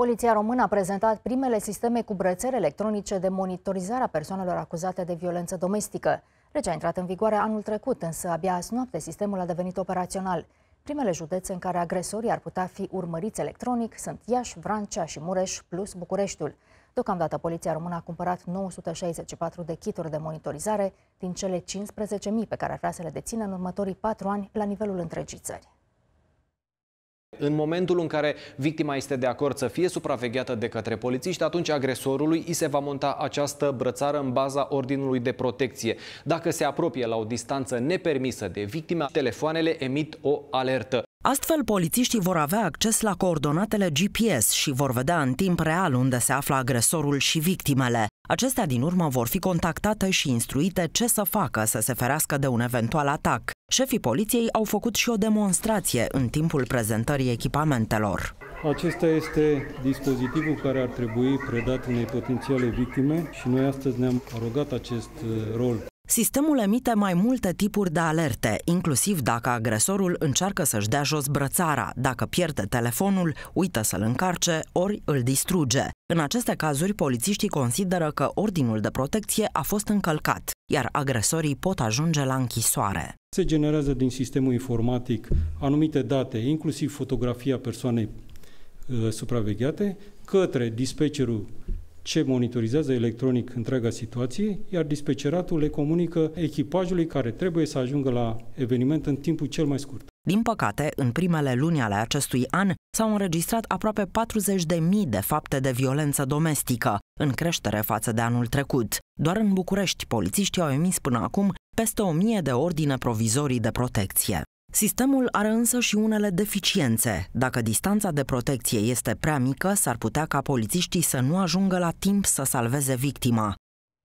Poliția română a prezentat primele sisteme cu brățări electronice de monitorizare a persoanelor acuzate de violență domestică. Legea a intrat în vigoare anul trecut, însă abia azi noapte sistemul a devenit operațional. Primele județe în care agresorii ar putea fi urmăriți electronic sunt Iași, Vrancea și Mureș, plus Bucureștiul. Deocamdată, Poliția Română a cumpărat 964 de kituri de monitorizare din cele 15.000 pe care ar vrea să le dețină în următorii 4 ani la nivelul întregii țări. În momentul în care victima este de acord să fie supravegheată de către polițiști, atunci agresorului îi se va monta această brățară în baza ordinului de protecție. Dacă se apropie la o distanță nepermisă de victima, telefoanele emit o alertă. Astfel, polițiștii vor avea acces la coordonatele GPS și vor vedea în timp real unde se află agresorul și victimele. Acestea din urmă vor fi contactate și instruite ce să facă să se ferească de un eventual atac. Șefii poliției au făcut și o demonstrație în timpul prezentării echipamentelor. Acesta este dispozitivul care ar trebui predat unei potențiale victime și noi astăzi ne-am rugat acest uh, rol Sistemul emite mai multe tipuri de alerte, inclusiv dacă agresorul încearcă să-și dea jos brățara, dacă pierde telefonul, uită să-l încarce, ori îl distruge. În aceste cazuri, polițiștii consideră că ordinul de protecție a fost încălcat, iar agresorii pot ajunge la închisoare. Se generează din sistemul informatic anumite date, inclusiv fotografia persoanei uh, supravegheate, către dispecerul ce monitorizează electronic întreaga situație, iar dispeceratul le comunică echipajului care trebuie să ajungă la eveniment în timpul cel mai scurt. Din păcate, în primele luni ale acestui an s-au înregistrat aproape 40.000 de fapte de violență domestică, în creștere față de anul trecut. Doar în București, polițiștii au emis până acum peste 1000 de ordine provizorii de protecție. Sistemul are însă și unele deficiențe. Dacă distanța de protecție este prea mică, s-ar putea ca polițiștii să nu ajungă la timp să salveze victima.